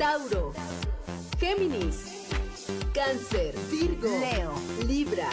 Tauro, Géminis, Cáncer, Virgo, Leo, Libra,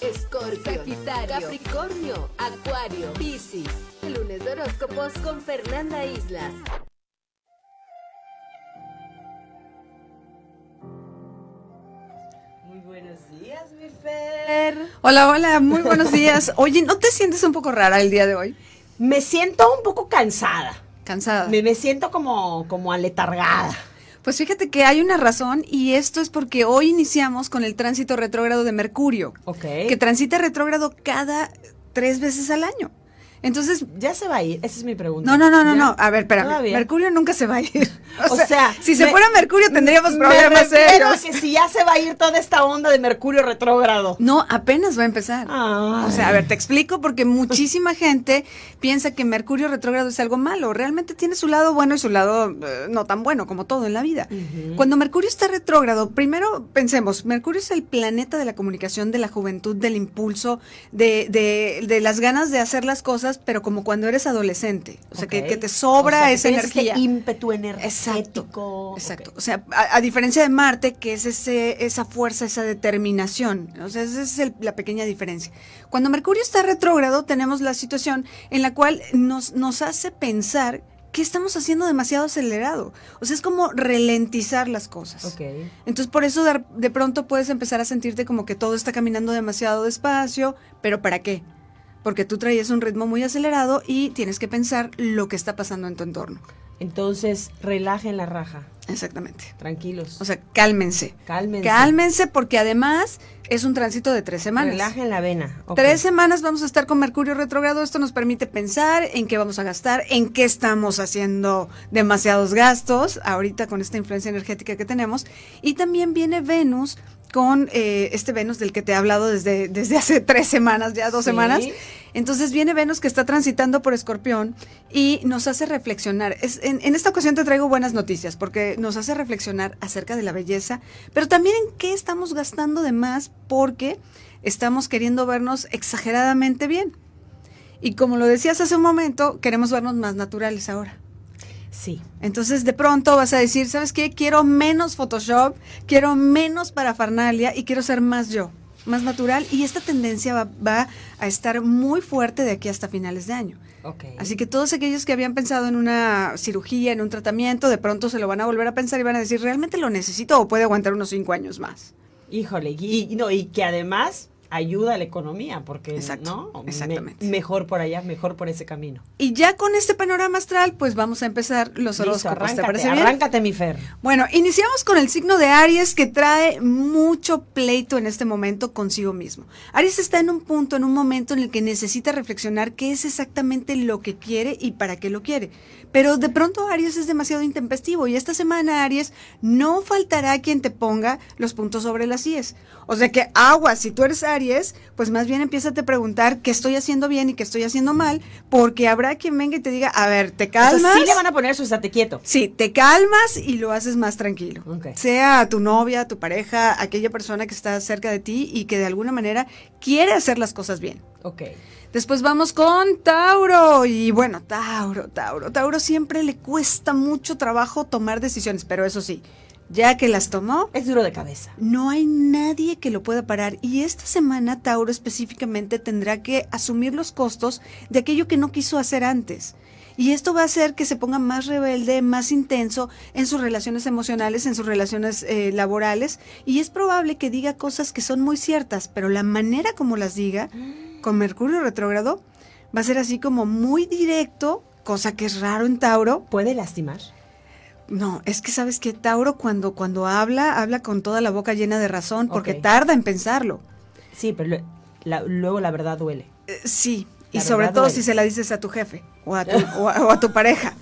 Escorpio, Sagitario, Capricornio, Acuario, Piscis. Lunes de horóscopos con Fernanda Islas. Muy buenos días, mi Fer. Hola, hola, muy buenos días. Oye, ¿no te sientes un poco rara el día de hoy? Me siento un poco cansada. Cansada. Me, siento como, como aletargada. Pues fíjate que hay una razón y esto es porque hoy iniciamos con el tránsito retrógrado de Mercurio. Ok. Que transita retrógrado cada tres veces al año. Entonces. Ya se va a ir, esa es mi pregunta. No, no, no, no, no. A ver, espérame. Mercurio nunca se va a ir. O, sea, si se fuera Mercurio tendríamos problemas Pero si ya se va a ir toda esta onda de Mercurio retrógrado. No, apenas va a empezar. O sea, a ver, te explico porque muchísima gente piensa que Mercurio retrógrado es algo malo. Realmente tiene su lado bueno y su lado eh, no tan bueno, como todo en la vida. Cuando Mercurio está retrógrado, primero pensemos, Mercurio es el planeta de la comunicación, de la juventud, del impulso, de, de, de las ganas de hacer las cosas pero como cuando eres adolescente. O sea, que, te sobra esa este energía. Ese ímpetu energético. Exacto. O sea, a, diferencia de Marte, que es esa fuerza, esa determinación. O sea, esa es la pequeña diferencia. Cuando Mercurio está retrógrado, tenemos la situación en la cual nos, hace pensar que estamos haciendo demasiado acelerado. O sea, es como ralentizar las cosas. Entonces, por eso de, pronto puedes empezar a sentirte como que todo está caminando demasiado despacio, pero ¿para qué? porque tú traías un ritmo muy acelerado y tienes que pensar lo que está pasando en tu entorno. Entonces, relajen la raja. Exactamente. Tranquilos. O sea, cálmense. Cálmense. Cálmense porque además es un tránsito de tres semanas. Relajen la vena. Tres semanas vamos a estar con Mercurio retrogrado. Esto nos permite pensar en qué vamos a gastar, en qué estamos haciendo demasiados gastos ahorita con esta influencia energética que tenemos. Y también viene Venus con eh, este Venus del que te he hablado desde, desde hace tres semanas, ya dos semanas. Entonces viene Venus que está transitando por Escorpión y nos hace reflexionar. en, en, esta ocasión te traigo buenas noticias porque nos hace reflexionar acerca de la belleza, pero también en qué estamos gastando de más porque estamos queriendo vernos exageradamente bien. Y como lo decías hace un momento, queremos vernos más naturales ahora. Sí. Entonces de pronto vas a decir, ¿sabes qué? Quiero menos Photoshop, quiero menos Farnalia y quiero ser más yo, más natural. Y esta tendencia va, a estar muy fuerte de aquí hasta finales de año. Así que todos aquellos que habían pensado en una cirugía, en un tratamiento, de pronto se lo van a volver a pensar y van a decir, ¿realmente lo necesito o puede aguantar unos cinco años más? Híjole, y, no, y que además ayuda a la economía, porque ¿no? Exactamente. mejor por allá, mejor por ese camino. Y ya con este panorama astral, pues vamos a empezar los horóscopos. arráncate mi Fer. Bueno, iniciamos con el signo de Aries que trae mucho pleito en este momento consigo mismo. Aries está en un punto, en un momento en el que necesita reflexionar qué es exactamente lo que quiere y para qué lo quiere. Pero de pronto Aries es demasiado intempestivo y esta semana Aries no faltará quien te ponga los puntos sobre las IES. O sea que agua, si tú eres Aries, pues más bien empieza a te preguntar qué estoy haciendo bien y qué estoy haciendo mal, porque habrá quien venga y te diga, a ver, te calmas. sí le van a poner su estate quieto. Sí, te calmas y lo haces más tranquilo. Sea tu novia, tu pareja, aquella persona que está cerca de ti y que de alguna manera quiere hacer las cosas bien. Ok. Después vamos con Tauro. Y bueno, Tauro, Tauro, Tauro siempre le cuesta mucho trabajo tomar decisiones, pero eso sí, ya que las tomó. Es duro de cabeza. No hay nadie que lo pueda parar y esta semana Tauro específicamente tendrá que asumir los costos de aquello que no quiso hacer antes. Y esto va a hacer que se ponga más rebelde, más intenso en sus relaciones emocionales, en sus relaciones eh, laborales. Y es probable que diga cosas que son muy ciertas, pero la manera como las diga, mm. con Mercurio retrógrado, va a ser así como muy directo, cosa que es raro en Tauro. Puede lastimar no, es que sabes que Tauro cuando, cuando habla, habla con toda la boca llena de razón porque tarda en pensarlo. Sí, pero luego la verdad duele. Eh, sí, y sobre todo si se la dices a tu jefe o a tu, o a tu pareja.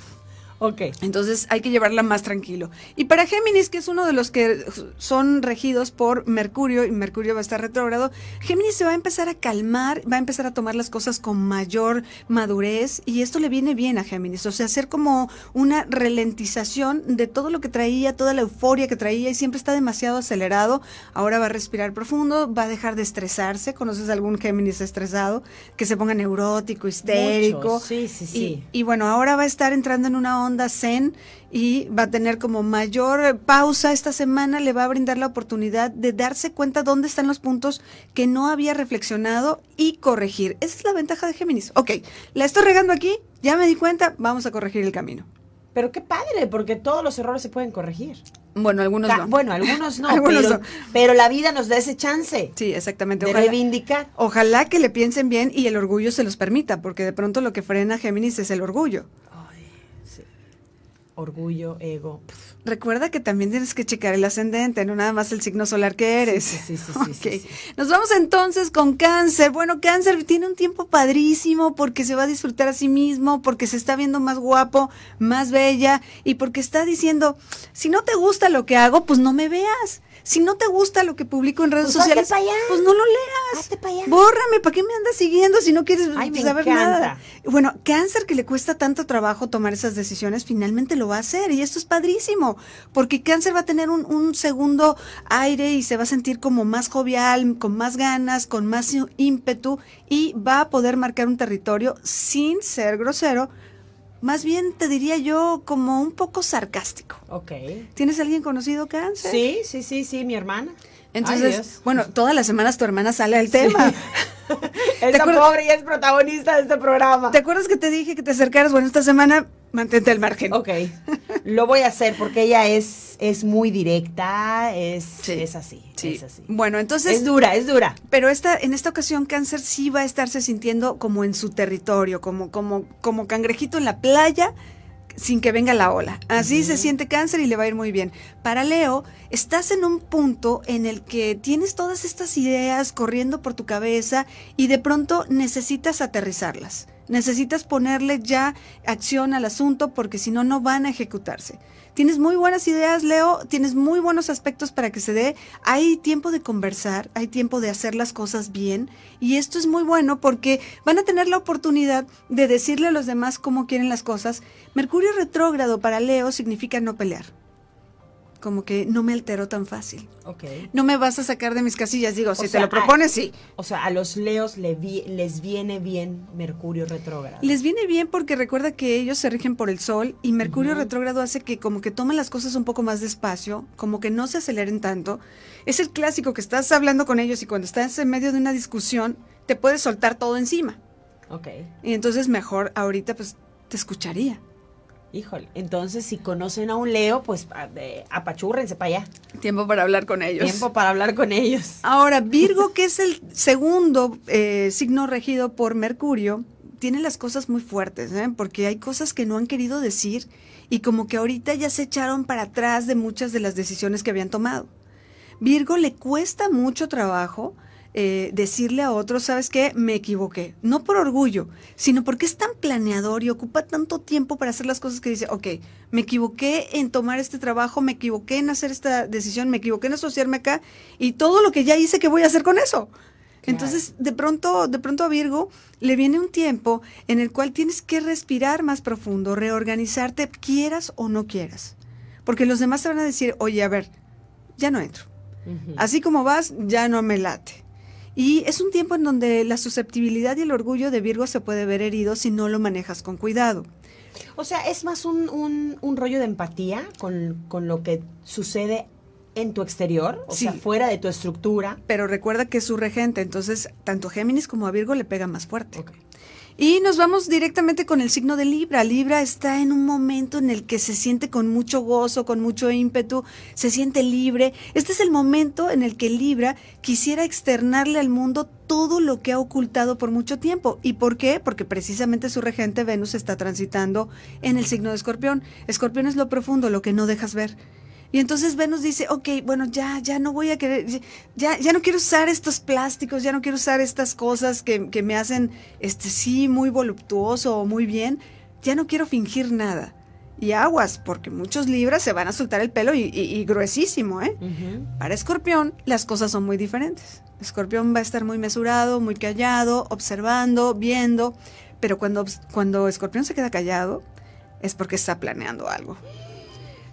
Ok. Entonces hay que llevarla más tranquilo. Y para Géminis, que es uno de los que son regidos por Mercurio, y Mercurio va a estar retrógrado, Géminis se va a empezar a calmar, va a empezar a tomar las cosas con mayor madurez y esto le viene bien a Géminis. O sea, hacer como una ralentización de todo lo que traía, toda la euforia que traía y siempre está demasiado acelerado. Ahora va a respirar profundo, va a dejar de estresarse. ¿Conoces algún Géminis estresado? Que se ponga neurótico, histérico. Sí, sí, sí. y bueno, ahora va a estar entrando en una onda y va a tener como mayor pausa esta semana, le va a brindar la oportunidad de darse cuenta dónde están los puntos que no había reflexionado y corregir. Esa es la ventaja de Géminis. Ok, la estoy regando aquí, ya me di cuenta, vamos a corregir el camino. Pero qué padre, porque todos los errores se pueden corregir. Bueno, algunos no. Bueno, algunos no. pero, la vida nos da ese chance. Sí, exactamente. De ojalá, Ojalá que le piensen bien y el orgullo se los permita, porque de pronto lo que frena a Géminis es el orgullo orgullo, ego. Recuerda que también tienes que checar el ascendente, no nada más el signo solar que eres. Sí, Nos vamos entonces con cáncer. Bueno, cáncer tiene un tiempo padrísimo porque se va a disfrutar a sí mismo, porque se está viendo más guapo, más bella y porque está diciendo, si no te gusta lo que hago, pues no me veas. Si no te gusta lo que publico en redes pues sociales, pues no lo leas. Bórrame, ¿para qué me andas siguiendo si no quieres pues, saber nada? Bueno, cáncer que le cuesta tanto trabajo tomar esas decisiones, finalmente lo va a hacer y esto es padrísimo, porque cáncer va a tener un, un segundo aire y se va a sentir como más jovial, con más ganas, con más ímpetu y va a poder marcar un territorio sin ser grosero más bien te diría yo como un poco sarcástico. Ok. ¿Tienes alguien conocido cáncer? Sí, sí, sí, sí, mi hermana. Entonces, bueno, todas las semanas tu hermana sale al tema. Es Esa pobre y es protagonista de este programa. ¿Te acuerdas que te dije que te acercaras? Bueno, esta semana Mantente al margen. Ok. Lo voy a hacer porque ella es, es muy directa, es, es así, sí. Bueno, entonces. Es dura, es dura. Pero esta, en esta ocasión, cáncer sí va a estarse sintiendo como en su territorio, como, como, como cangrejito en la playa sin que venga la ola. Así se siente cáncer y le va a ir muy bien. Para Leo, estás en un punto en el que tienes todas estas ideas corriendo por tu cabeza y de pronto necesitas aterrizarlas. Necesitas ponerle ya acción al asunto porque si no, no van a ejecutarse. Tienes muy buenas ideas, Leo, tienes muy buenos aspectos para que se dé. Hay tiempo de conversar, hay tiempo de hacer las cosas bien y esto es muy bueno porque van a tener la oportunidad de decirle a los demás cómo quieren las cosas. Mercurio retrógrado para Leo significa no pelear como que no me altero tan fácil. No me vas a sacar de mis casillas, digo, si te lo ah, propones, sí. O sea, a los leos les viene bien Mercurio retrógrado. Les viene bien porque recuerda que ellos se rigen por el Sol y Mercurio retrógrado hace que como que tomen las cosas un poco más despacio, como que no se aceleren tanto. Es el clásico que estás hablando con ellos y cuando estás en medio de una discusión, te puedes soltar todo encima. Ok. Y entonces mejor ahorita pues te escucharía. Híjole, entonces si conocen a un Leo, pues apachúrrense para allá. Tiempo para hablar con ellos. Tiempo para hablar con ellos. Ahora, Virgo, que es el segundo eh, signo regido por Mercurio, tiene las cosas muy fuertes, ¿eh? porque hay cosas que no han querido decir y como que ahorita ya se echaron para atrás de muchas de las decisiones que habían tomado. Virgo le cuesta mucho trabajo eh, decirle a otros, ¿sabes qué? Me equivoqué. No por orgullo, sino porque es tan planeador y ocupa tanto tiempo para hacer las cosas que dice, ok, me equivoqué en tomar este trabajo, me equivoqué en hacer esta decisión, me equivoqué en asociarme acá y todo lo que ya hice, ¿qué voy a hacer con eso? Entonces, de pronto, de pronto a Virgo le viene un tiempo en el cual tienes que respirar más profundo, reorganizarte, quieras o no quieras. Porque los demás te van a decir, oye, a ver, ya no entro. Así como vas, ya no me late. Y es un tiempo en donde la susceptibilidad y el orgullo de Virgo se puede ver herido si no lo manejas con cuidado. O sea, es más un, un, rollo de empatía con, lo que sucede en tu exterior, o sea, fuera de tu estructura. Pero recuerda que es su regente, entonces tanto Géminis como a Virgo le pega más fuerte. Y nos vamos directamente con el signo de Libra. Libra está en un momento en el que se siente con mucho gozo, con mucho ímpetu, se siente libre. Este es el momento en el que Libra quisiera externarle al mundo todo lo que ha ocultado por mucho tiempo. ¿Y por qué? Porque precisamente su regente Venus está transitando en el signo de Escorpión. Escorpión es lo profundo, lo que no dejas ver. Y entonces Venus dice, ok, bueno, ya, ya no voy a querer, ya, ya no quiero usar estos plásticos, ya no quiero usar estas cosas que, me hacen, este, sí, muy voluptuoso o muy bien, ya no quiero fingir nada. Y aguas, porque muchos libras se van a soltar el pelo y, gruesísimo, ¿eh? Para Escorpión, las cosas son muy diferentes. Escorpión va a estar muy mesurado, muy callado, observando, viendo, pero cuando, cuando Escorpión se queda callado, es porque está planeando algo.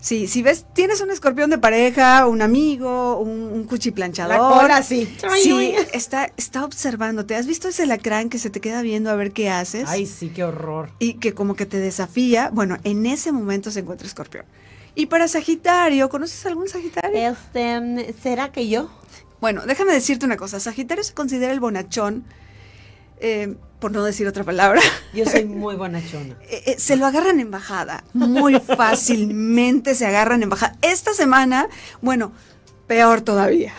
Sí, si ves, tienes un escorpión de pareja, un amigo, un, un cuchiplanchador. Ahora sí. Sí, está, está observándote. ¿Has visto ese lacrán que se te queda viendo a ver qué haces? Ay, sí, qué horror. Y que como que te desafía. Bueno, en ese momento se encuentra escorpión. Y para Sagitario, ¿conoces algún Sagitario? Este, ¿será que yo? Bueno, déjame decirte una cosa. Sagitario se considera el bonachón eh, por no decir otra palabra. Yo soy muy bonachona. Eh, eh, se lo agarran en bajada, muy fácilmente se agarran en bajada. Esta semana, bueno, peor todavía.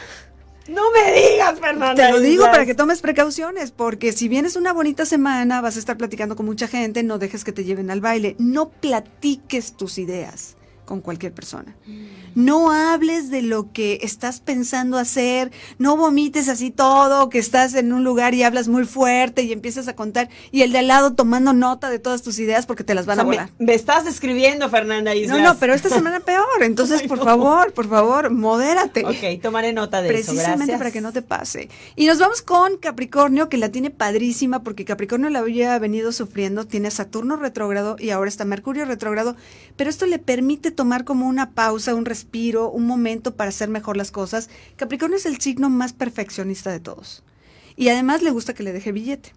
No me digas, Fernanda. Te lo digo para que tomes precauciones, porque si vienes una bonita semana, vas a estar platicando con mucha gente, no dejes que te lleven al baile, no platiques tus ideas con cualquier persona. Mm. No hables de lo que estás pensando hacer, no vomites así todo, que estás en un lugar y hablas muy fuerte y empiezas a contar y el de al lado tomando nota de todas tus ideas porque te las van a volar. Me, estás describiendo, Fernanda Islas. No, no, pero esta semana peor, entonces por favor, por favor, modérate. Ok, tomaré nota de eso, Precisamente para que no te pase. Y nos vamos con Capricornio, que la tiene padrísima porque Capricornio la había venido sufriendo, tiene Saturno retrógrado y ahora está Mercurio retrógrado, pero esto le permite tomar como una pausa, un respiro, un momento para hacer mejor las cosas, Capricornio es el signo más perfeccionista de todos. Y además le gusta que le deje billete.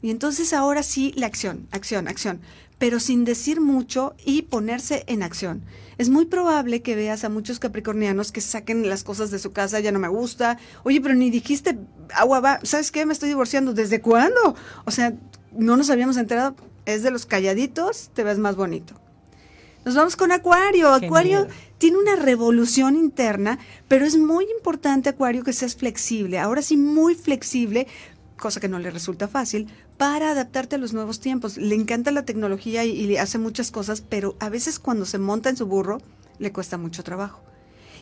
Y entonces ahora sí, la acción, acción, acción, pero sin decir mucho y ponerse en acción. Es muy probable que veas a muchos capricornianos que saquen las cosas de su casa, ya no me gusta, oye, pero ni dijiste, agua va, ¿sabes qué? Me estoy divorciando, ¿desde cuándo? O sea, no nos habíamos enterado, es de los calladitos, te ves más bonito. Nos vamos con Acuario. Acuario tiene una revolución interna, pero es muy importante, Acuario, que seas flexible. Ahora sí, muy flexible, cosa que no le resulta fácil, para adaptarte a los nuevos tiempos. Le encanta la tecnología y, le hace muchas cosas, pero a veces cuando se monta en su burro, le cuesta mucho trabajo.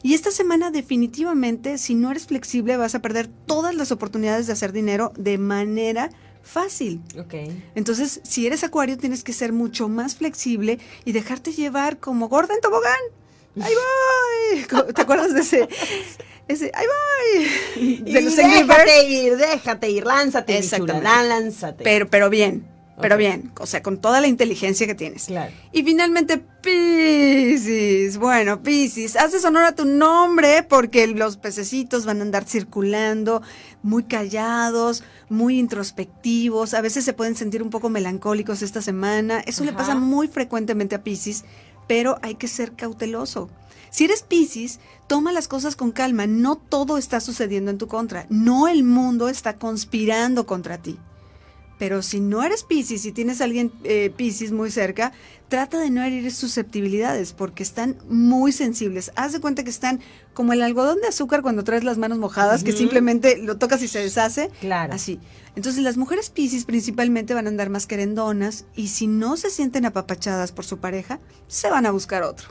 Y esta semana definitivamente, si no eres flexible, vas a perder todas las oportunidades de hacer dinero de manera fácil. Entonces, si eres acuario, tienes que ser mucho más flexible y dejarte llevar como gorda en tobogán. ¡Ahí voy! ¿Te acuerdas de ese? ese ¡Ahí voy! De y déjate ir, déjate ir, lánzate, Exactamente. lánzate. Pero, pero bien, pero bien, o sea, con toda la inteligencia que tienes. Claro. Y finalmente, Pisces. Bueno, Pisces, haces honor a tu nombre porque los pececitos van a andar circulando, muy callados, muy introspectivos. A veces se pueden sentir un poco melancólicos esta semana. Eso le pasa muy frecuentemente a Pisces, pero hay que ser cauteloso. Si eres Pisces, toma las cosas con calma. No todo está sucediendo en tu contra. No el mundo está conspirando contra ti. Pero si no eres Pisces y tienes a alguien eh, muy cerca, trata de no herir susceptibilidades porque están muy sensibles. Haz de cuenta que están como el algodón de azúcar cuando traes las manos mojadas, que simplemente lo tocas y se deshace. Claro. Así. Entonces, las mujeres Pisces principalmente van a andar más querendonas y si no se sienten apapachadas por su pareja, se van a buscar otro.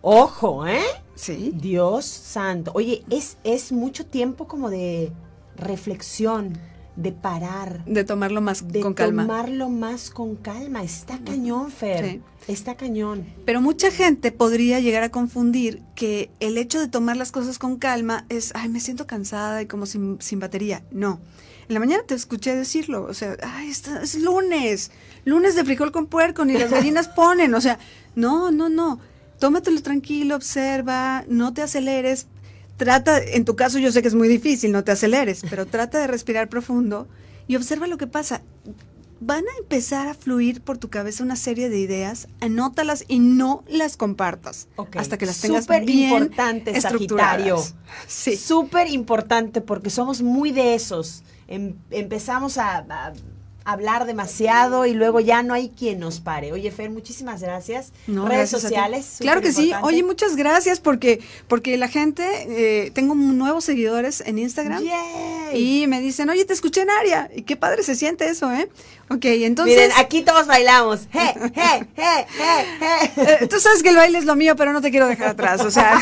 Ojo, ¿eh? Sí. Dios santo. Oye, es, es mucho tiempo como de reflexión de parar. De tomarlo más con calma. De tomarlo más con calma. Está cañón, Fer. Está cañón. Pero mucha gente podría llegar a confundir que el hecho de tomar las cosas con calma es, ay, me siento cansada y como sin, batería. No. En la mañana te escuché decirlo, o sea, ay, es lunes, lunes de frijol con puerco, ni las gallinas ponen, o sea, no, no, no, tómatelo tranquilo, observa, no te aceleres, trata, en tu caso yo sé que es muy difícil, no te aceleres, pero trata de respirar profundo y observa lo que pasa. Van a empezar a fluir por tu cabeza una serie de ideas, anótalas y no las compartas hasta que las tengas Súper bien importante, Sí. Súper importante porque somos muy de esos. Em, empezamos a hablar demasiado y luego ya no hay quien nos pare. Oye, Fer, muchísimas gracias. Redes sociales. Claro que sí. Oye, muchas gracias porque, porque la gente, eh, tengo nuevos seguidores en Instagram y me dicen, oye, te escuché en área. Y qué padre se siente eso, ¿eh? Ok, entonces. Miren, aquí todos bailamos. Hey, hey, hey, je. Eh, tú sabes que el baile es lo mío, pero no te quiero dejar atrás. O sea.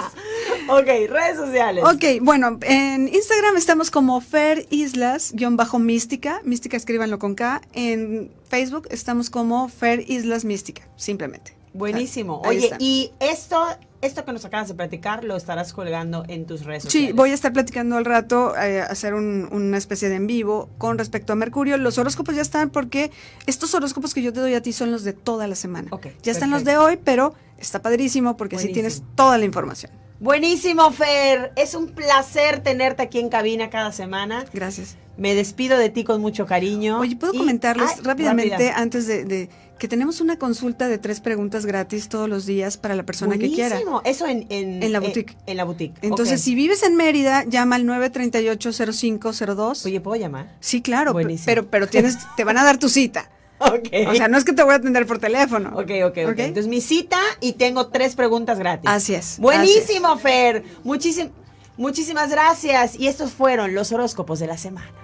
ok, redes sociales. Ok, bueno, en Instagram estamos como Fer Islas-Mística. bajo Mística, escríbanlo con K. En Facebook estamos como Fer Islas Mística, simplemente. Buenísimo. Oye, y esto esto que nos acabas de platicar lo estarás colgando en tus redes sociales. Sí, voy a estar platicando al rato, eh, hacer una especie de en vivo con respecto a Mercurio. Los horóscopos ya están porque estos horóscopos que yo te doy a ti son los de toda la semana. Okay, ya están los de hoy, pero está padrísimo porque así tienes toda la información. Buenísimo, Fer. Es un placer tenerte aquí en cabina cada semana. Gracias. Me despido de ti con mucho cariño. Oye, ¿puedo comentarles rápidamente antes de que tenemos una consulta de tres preguntas gratis todos los días para la persona que quiera. Eso en, en, en la boutique. En, la boutique. Entonces, si vives en Mérida, llama al 938-0502. Oye, ¿puedo llamar? Sí, claro. Buenísimo. Pero, pero tienes, te van a dar tu cita. Okay. O sea, no es que te voy a atender por teléfono. Ok, ok, ok. Entonces, mi cita y tengo tres preguntas gratis. Así es. Buenísimo, Fer. muchísimas gracias. Y estos fueron los horóscopos de la semana.